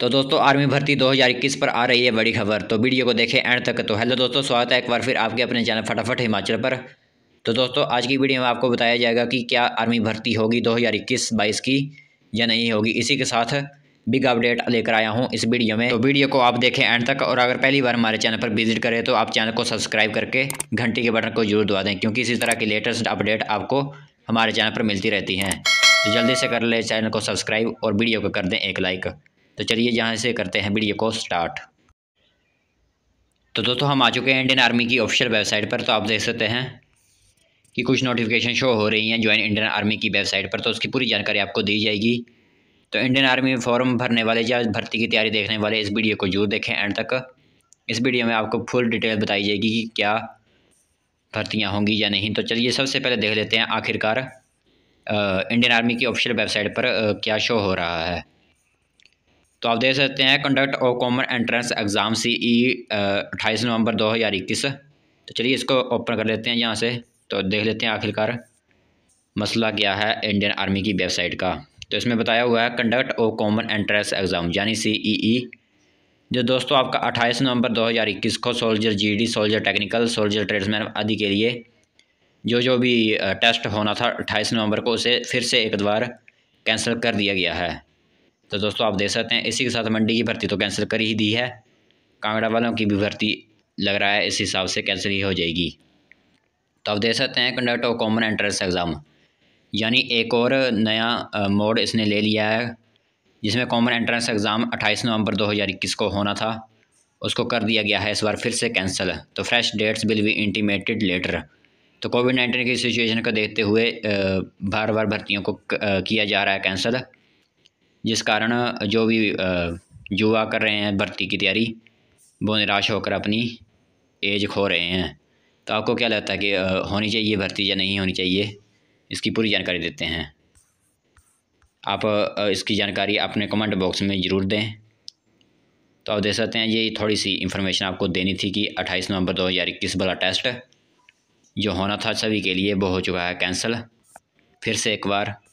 तो दोस्तों आर्मी भर्ती 2021 पर आ रही है बड़ी खबर तो वीडियो को देखें एंड तक तो हेलो दोस्तों स्वागत है एक बार फिर आपके अपने चैनल फटाफट हिमाचल पर तो दोस्तों आज की वीडियो में आपको बताया जाएगा कि क्या आर्मी भर्ती होगी 2021-22 की या नहीं होगी इसी के साथ बिग अपडेट लेकर आया हूँ इस वीडियो में तो वीडियो को आप देखें एंड तक और अगर पहली बार हमारे चैनल पर विजिट करें तो आप चैनल को सब्सक्राइब करके घंटी के बटन को जरूर दबा दें क्योंकि इसी तरह की लेटेस्ट अपडेट आपको हमारे चैनल पर मिलती रहती हैं तो जल्दी से कर ले चैनल को सब्सक्राइब और वीडियो को कर दें एक लाइक तो चलिए यहाँ से करते हैं वीडियो को स्टार्ट तो दोस्तों हम आ चुके हैं इंडियन आर्मी की ऑफिशियल वेबसाइट पर तो आप देख सकते हैं कि कुछ नोटिफिकेशन शो हो रही हैं ज्वाइन इंडियन आर्मी की वेबसाइट पर तो उसकी पूरी जानकारी आपको दी जाएगी तो इंडियन आर्मी में फॉर्म भरने वाले या भर्ती की तैयारी देखने वाले इस वीडियो को जरूर देखें एंड तक इस वीडियो में आपको फुल डिटेल बताई जाएगी कि क्या भर्तियाँ होंगी या नहीं तो चलिए सबसे पहले देख लेते हैं आखिरकार इंडियन आर्मी की ऑफिशियल वेबसाइट पर आ, क्या शो हो रहा है तो आप देख सकते हैं conduct of common entrance exam C E अट्ठाईस नवंबर दो हज़ार इक्कीस तो चलिए इसको ओपन कर लेते हैं यहाँ से तो देख लेते हैं आखिरकार मसला क्या है इंडियन आर्मी की वेबसाइट का तो इसमें बताया हुआ है conduct of common entrance exam यानी सी ई ई जो दोस्तों आपका 28 नवंबर 2021 को soldier GD soldier technical soldier tradesman आदि के लिए जो जो भी टेस्ट होना था 28 नवंबर को उसे फिर से एक बार कैंसिल कर दिया गया है तो दोस्तों आप देख सकते हैं इसी के साथ मंडी की भर्ती तो कैंसिल कर ही दी है कांगड़ा वालों की भी भर्ती लग रहा है इस हिसाब से कैंसिल ही हो जाएगी तो आप देख सकते हैं conduct of common entrance exam यानी एक और नया मोड इसने ले लिया है जिसमें कॉमन एंट्रेंस एग्ज़ाम 28 नवंबर 2021 को होना था उसको कर दिया गया है इस बार फिर से कैंसिल तो fresh dates will be intimated later तो कोविड नाइन्टीन की सिचुएशन को देखते हुए बार बार भर्तियों को किया जा रहा है कैंसिल जिस कारण जो भी युवा कर रहे हैं भर्ती की तैयारी वो निराश होकर अपनी एज खो रहे हैं तो आपको क्या लगता है कि होनी चाहिए भर्ती या नहीं होनी चाहिए इसकी पूरी जानकारी देते हैं आप इसकी जानकारी अपने कमेंट बॉक्स में ज़रूर दें तो आप देख सकते हैं ये थोड़ी सी इन्फॉर्मेशन आपको देनी थी कि 28 नवंबर 2021 वाला टेस्ट जो होना था सभी के लिए वो हो चुका है कैंसिल फिर से एक बार